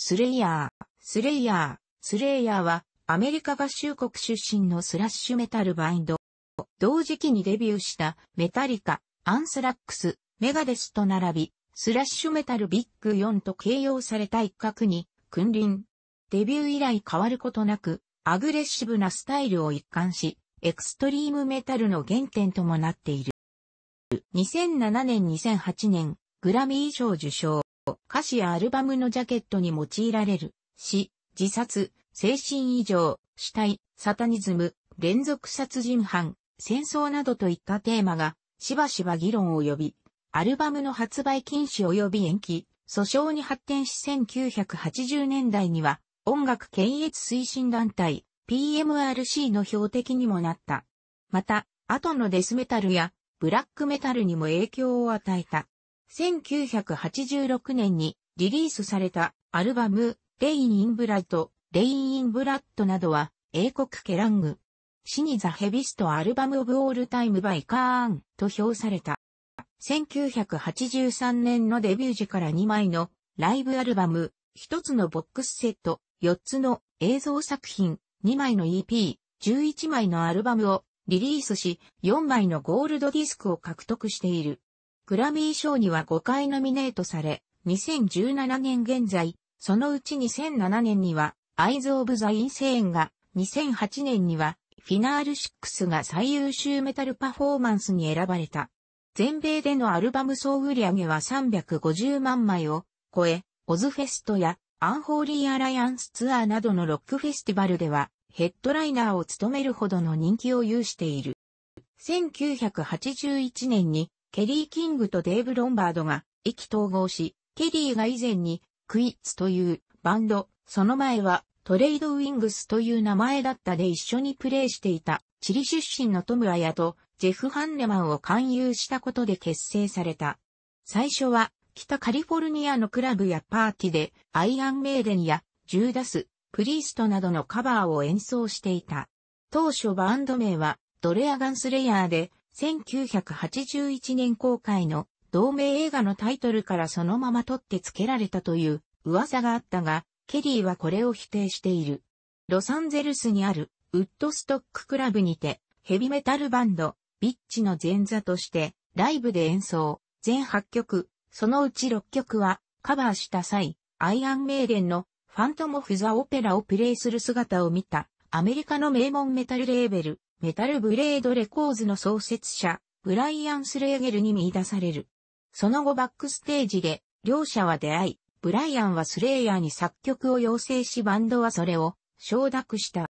スレイヤー、スレイヤー、スレイヤーはアメリカ合衆国出身のスラッシュメタルバインド。同時期にデビューしたメタリカ、アンスラックス、メガデスと並び、スラッシュメタルビッグ4と形容された一角に君臨。デビュー以来変わることなく、アグレッシブなスタイルを一貫し、エクストリームメタルの原点ともなっている。2007年2008年、グラミー賞受賞。歌詞やアルバムのジャケットに用いられる、死、自殺、精神異常、死体、サタニズム、連続殺人犯、戦争などといったテーマが、しばしば議論を呼び、アルバムの発売禁止及び延期、訴訟に発展し1980年代には、音楽検閲推進団体、PMRC の標的にもなった。また、後のデスメタルやブラックメタルにも影響を与えた。1986年にリリースされたアルバム、レイン・イン・ブラッド、レイン・イン・ブラッドなどは、英国ケラング、シニザ・ヘビスト・アルバム・オブ・オール・タイム・バイ・カーンと評された。1983年のデビュー時から2枚のライブアルバム、1つのボックスセット、4つの映像作品、2枚の EP、11枚のアルバムをリリースし、4枚のゴールドディスクを獲得している。グラミー賞には5回ノミネートされ、2017年現在、そのうち2007年には、アイズ・オブ・ザ・インセーンが、2008年には、フィナール6が最優秀メタルパフォーマンスに選ばれた。全米でのアルバム総売上は350万枚を超え、オズフェストやアンホーリーアライアンスツアーなどのロックフェスティバルではヘッドライナーを務めるほどの人気を有している。1981年にケリー・キングとデーブ・ロンバードが意気統合し、ケリーが以前にクイッツというバンド、その前はトレイドウィングスという名前だったで一緒にプレーしていたチリ出身のトム・アヤとジェフ・ハンネマンを勧誘したことで結成された。最初は北カリフォルニアのクラブやパーティでアイアン・メイデンやジューダス、プリーストなどのカバーを演奏していた。当初バンド名はドレアガンスレイヤーで1981年公開の同名映画のタイトルからそのまま取って付けられたという噂があったが、ケリーはこれを否定している。ロサンゼルスにあるウッドストッククラブにてヘビメタルバンドビッチの前座としてライブで演奏、全8曲、そのうち6曲はカバーした際、アイアンメイデンのファントム・フザ・オペラをプレイする姿を見たアメリカの名門メタルレーベルメタルブレードレコーズの創設者、ブライアン・スレーゲルに見出される。その後バックステージで、両者は出会い、ブライアンはスレイヤーに作曲を要請しバンドはそれを承諾した。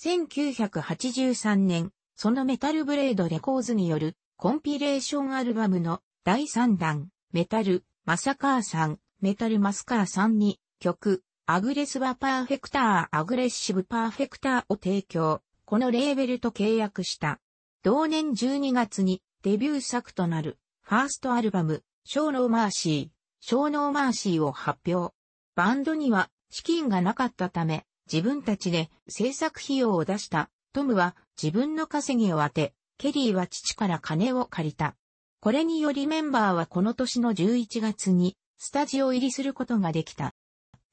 1983年、そのメタルブレードレコーズによるコンピレーションアルバムの第3弾、メタル、マサカーさん、メタルマスカーさんに曲、アグレスバパーフェクターアグレッシブパーフェクターを提供。このレーベルと契約した。同年12月にデビュー作となるファーストアルバム、小脳マーシー、小脳マーシーを発表。バンドには資金がなかったため、自分たちで制作費用を出した。トムは自分の稼ぎを当て、ケリーは父から金を借りた。これによりメンバーはこの年の11月にスタジオ入りすることができた。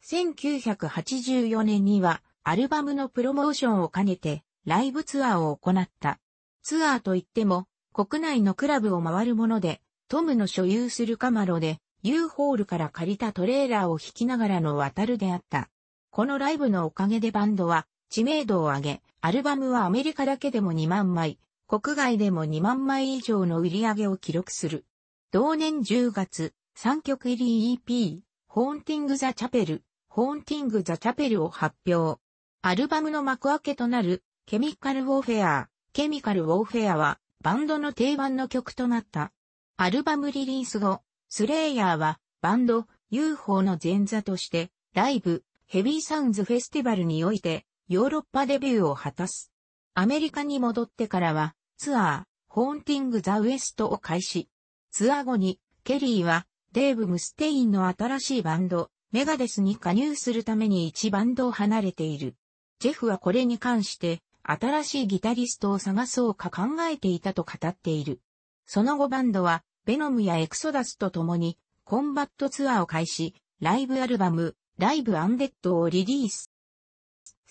1984年にはアルバムのプロモーションを兼ねてライブツアーを行った。ツアーといっても、国内のクラブを回るもので、トムの所有するカマロで、U ホールから借りたトレーラーを引きながらの渡るであった。このライブのおかげでバンドは知名度を上げ、アルバムはアメリカだけでも2万枚、国外でも2万枚以上の売り上げを記録する。同年10月、3曲入り EP、ホーンティング・ザ・チャペル、ホーンティング・ザ・チャペルを発表。アルバムの幕開けとなるケミカルウォーフェア、ケミカルウォーフェアはバンドの定番の曲となった。アルバムリリース後、スレイヤーはバンド UFO の前座としてライブヘビーサウンズフェスティバルにおいてヨーロッパデビューを果たす。アメリカに戻ってからはツアーホーンティング・ザ・ウエストを開始。ツアー後にケリーはデーブ・ムステインの新しいバンドメガデスに加入するために一バンドを離れている。ジェフはこれに関して新しいギタリストを探そうか考えていたと語っている。その後バンドは、ベノムやエクソダスと共に、コンバットツアーを開始、ライブアルバム、ライブアンデッドをリリース。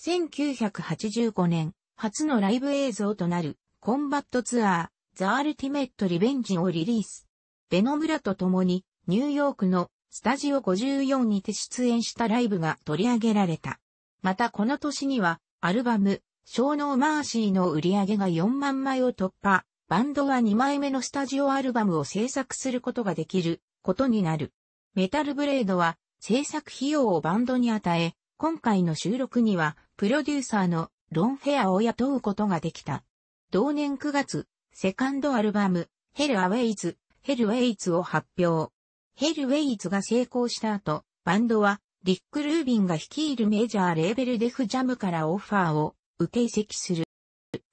1985年、初のライブ映像となる、コンバットツアー、ザ・アルティメット・リベンジをリリース。ベノムラと共に、ニューヨークのスタジオ54にて出演したライブが取り上げられた。またこの年には、アルバム、小脳マーシーの売り上げが4万枚を突破、バンドは2枚目のスタジオアルバムを制作することができることになる。メタルブレードは制作費用をバンドに与え、今回の収録にはプロデューサーのロンフェアを雇うことができた。同年9月、セカンドアルバム、ヘルアウェイズ、ヘルウェイズを発表。ヘルウェイズが成功した後、バンドは、リック・ルービンが率いるメジャーレーベルデフジャムからオファーを受け移籍する。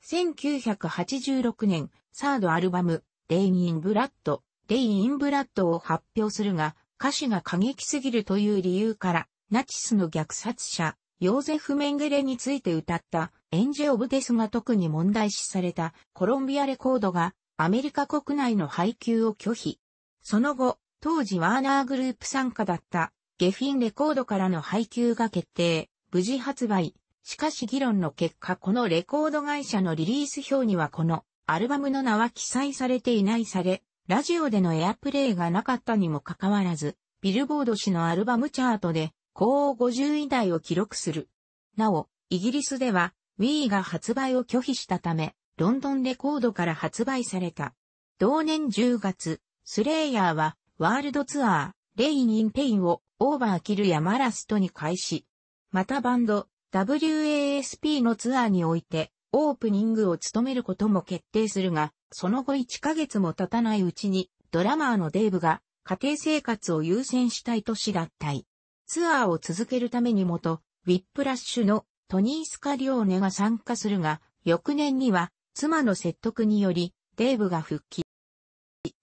1986年、サードアルバム、レイイン・ブラッド、レイイン・ブラッドを発表するが、歌詞が過激すぎるという理由から、ナチスの虐殺者、ヨーゼフ・メンゲレについて歌ったエンジェ・オブ・デスが特に問題視されたコロンビアレコードがアメリカ国内の配給を拒否。その後、当時ワーナーグループ参加だったゲフィンレコードからの配給が決定、無事発売、しかし議論の結果このレコード会社のリリース表にはこのアルバムの名は記載されていないされ、ラジオでのエアプレイがなかったにもかかわらず、ビルボード誌のアルバムチャートで、高を50位台を記録する。なお、イギリスでは、Wii が発売を拒否したため、ロンドンレコードから発売された。同年10月、スレイヤーは、ワールドツアー、レイン・イン・ペインを、オーバーキルやマラストに開始。またバンド、WASP のツアーにおいて、オープニングを務めることも決定するが、その後1ヶ月も経たないうちに、ドラマーのデーブが、家庭生活を優先したい年だったい。ツアーを続けるためにもと、ウィップラッシュのトニー・スカリオーネが参加するが、翌年には、妻の説得により、デーブが復帰。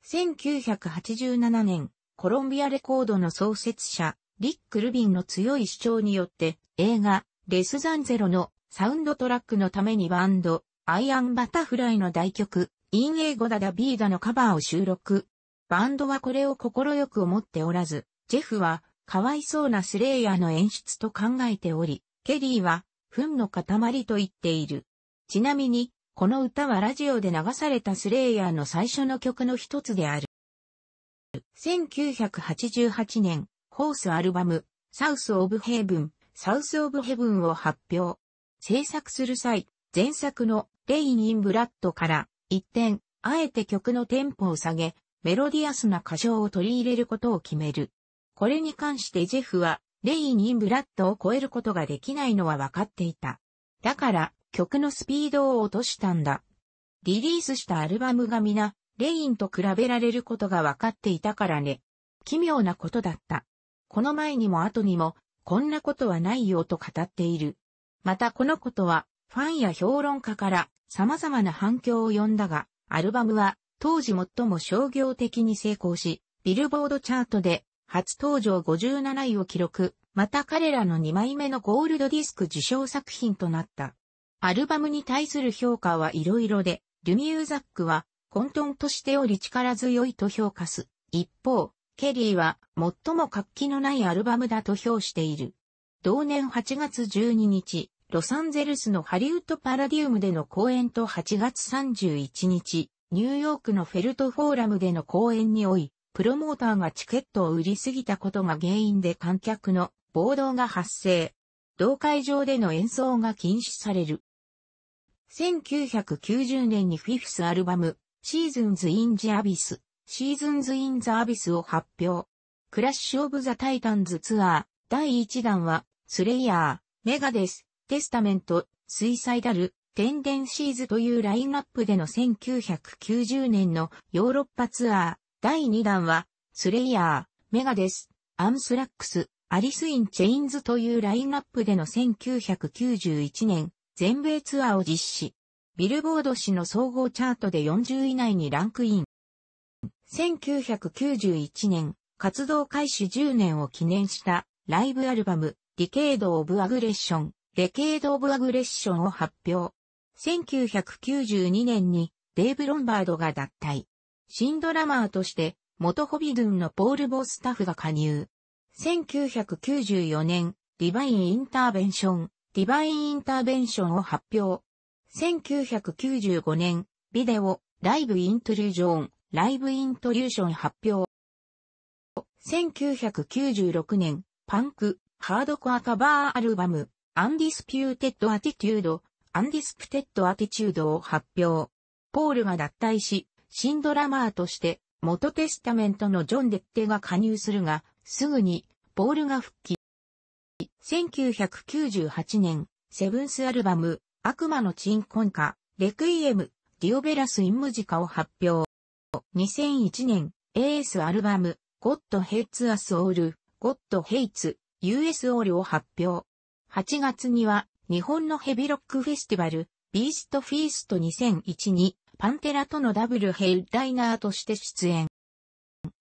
1987年、コロンビアレコードの創設者、リック・ルビンの強い主張によって、映画、レスザンゼロのサウンドトラックのためにバンド、アイアンバタフライの大曲、イン英ゴダダビーダのカバーを収録。バンドはこれを心よく思っておらず、ジェフは、かわいそうなスレイヤーの演出と考えており、ケリーは、糞の塊と言っている。ちなみに、この歌はラジオで流されたスレイヤーの最初の曲の一つである。1988年、ホースアルバム、サウス・オブ・ヘイブン、サウス・オブ・ヘブンを発表。制作する際、前作のレイン・イン・ブラッドから一転、あえて曲のテンポを下げ、メロディアスな歌唱を取り入れることを決める。これに関してジェフは、レイン・イン・ブラッドを超えることができないのは分かっていた。だから、曲のスピードを落としたんだ。リリースしたアルバムが皆、レインと比べられることが分かっていたからね。奇妙なことだった。この前にも後にも、こんなことはないよと語っている。またこのことは、ファンや評論家から様々な反響を呼んだが、アルバムは当時最も商業的に成功し、ビルボードチャートで初登場57位を記録、また彼らの2枚目のゴールドディスク受賞作品となった。アルバムに対する評価はいろいろで、ルミューザックは混沌としており力強いと評価す。一方、ケリーは最も活気のないアルバムだと評している。同年8月12日、ロサンゼルスのハリウッドパラディウムでの公演と8月31日、ニューヨークのフェルトフォーラムでの公演におい、プロモーターがチケットを売りすぎたことが原因で観客の暴動が発生。同会場での演奏が禁止される。1990年にフィフスアルバム、シーズンズ・イン・ジ・アビスシーズンズ・イン・ザ・アビスを発表。クラッシュ・オブ・ザ・タイタンズツアー、第1弾は、スレイヤー、メガデス、テスタメント、水彩ダル、テンデンシーズというラインナップでの1990年のヨーロッパツアー、第2弾は、スレイヤー、メガデス、アンスラックス、アリス・イン・チェインズというラインナップでの1991年、全米ツアーを実施。ビルボード誌の総合チャートで40位以内にランクイン。1991年、活動開始10年を記念したライブアルバム、ディケード・オブ・アグレッション、デケード・オブ・アグレッションを発表。1992年にデーブ・ロンバードが脱退。新ドラマーとして元ホビ軍のポール・ボースタフが加入。1994年、ディバイン・インターベンション、ディバイン・インターベンションを発表。1995年、ビデオ、ライブ・イントルージョン、ライブイントリューション発表。1996年、パンク、ハードコアカバーアルバム、アンディスピューテッドアティチュード、アンディスプテッドアティチュードを発表。ポールが脱退し、新ドラマーとして、元テスタメントのジョン・デッテが加入するが、すぐに、ポールが復帰。1998年、セブンスアルバム、悪魔の鎮魂歌、レクイエム、ディオベラス・インムジカを発表。2001年、AS アルバム、God Hates Us All, God Hates, US All を発表。8月には、日本のヘビロックフェスティバル、ビーストフィースト2001に、パンテラとのダブルヘッダイナーとして出演。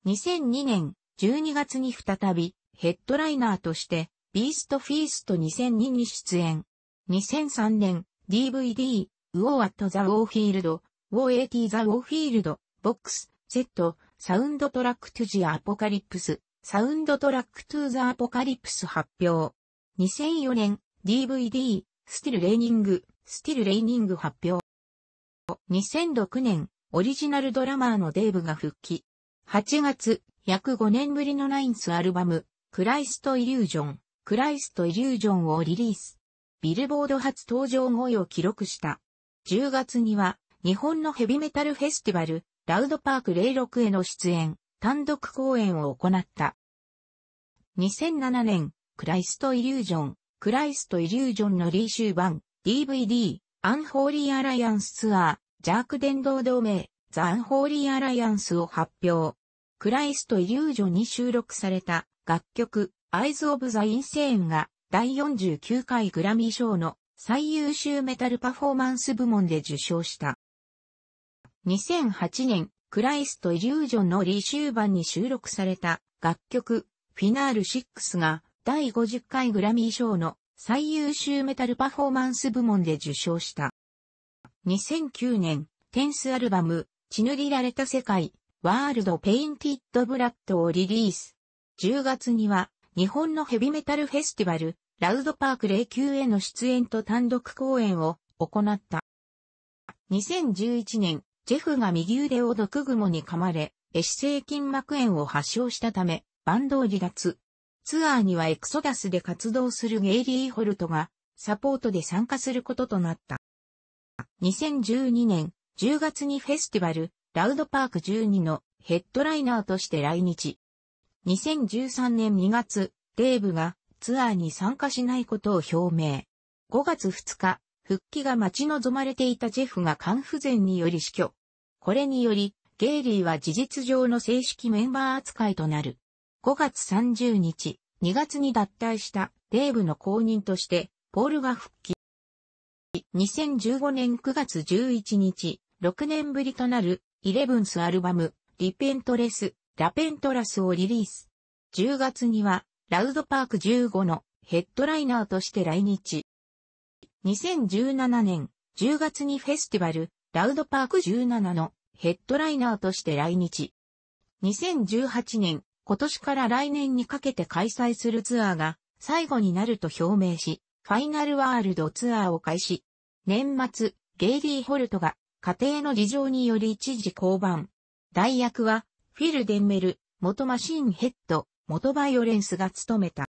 2002年12月に再び、ヘッドライナーとして、ビーストフィースト2002に出演。2003年、DVD、ウォーアットザウォーフィールド、ウォーエイティザウォーフィールド、ボックス、Z、サウンドトラックトゥジアアポカリプス、サウンドトラックトゥザアポカリプス発表。2004年、DVD、スティルレーニング、スティルレーニング発表。2006年、オリジナルドラマーのデーブが復帰。8月、約5年ぶりのナインスアルバム、クライストイリュージョン、クライストイリュージョンをリリース。ビルボード初登場5を記録した。10月には、日本のヘビメタルフェスティバル、ラウドパーク06への出演、単独公演を行った。2007年、クライストイリュージョン、クライストイリュージョンのリーシュー版、DVD、アンホーリーアライアンスツアー、ジャーク伝道同盟、ザ・アンホーリーアライアンスを発表。クライストイリュージョンに収録された楽曲、アイズ・オブ・ザ・インセーンが第49回グラミー賞の最優秀メタルパフォーマンス部門で受賞した。2008年、クライストイリュージョンのリー終盤に収録された楽曲、フィナール6が第50回グラミー賞の最優秀メタルパフォーマンス部門で受賞した。2009年、テンスアルバム、血塗りられた世界、ワールド・ペインティッド・ブラッドをリリース。10月には、日本のヘビメタルフェスティバル、ラウドパーク09への出演と単独公演を行った。2011年、ジェフが右腕を毒蜘蛛に噛まれ、シセ性筋膜炎を発症したため、バンドを離脱。ツアーにはエクソダスで活動するゲイリー・ホルトが、サポートで参加することとなった。2012年10月にフェスティバル、ラウドパーク12のヘッドライナーとして来日。2013年2月、デーブがツアーに参加しないことを表明。5月2日、復帰が待ち望まれていたジェフが肝不全により死去。これにより、ゲイリーは事実上の正式メンバー扱いとなる。5月30日、2月に脱退したデーブの後任として、ポールが復帰。2015年9月11日、6年ぶりとなる、イレブンスアルバム、リペントレス、ラペントラスをリリース。10月には、ラウドパーク15のヘッドライナーとして来日。2017年10月にフェスティバル、ラウドパーク17のヘッドライナーとして来日。2018年、今年から来年にかけて開催するツアーが最後になると表明し、ファイナルワールドツアーを開始。年末、ゲイリー・ホルトが家庭の事情により一時降板。代役はフィル・デンメル、元マシンヘッド、元バイオレンスが務めた。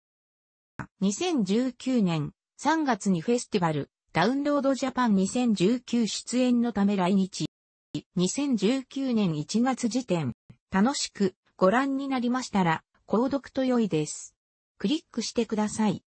2019年3月にフェスティバル、ダウンロードジャパン2019出演のため来日。2019年1月時点、楽しくご覧になりましたら、購読と良いです。クリックしてください。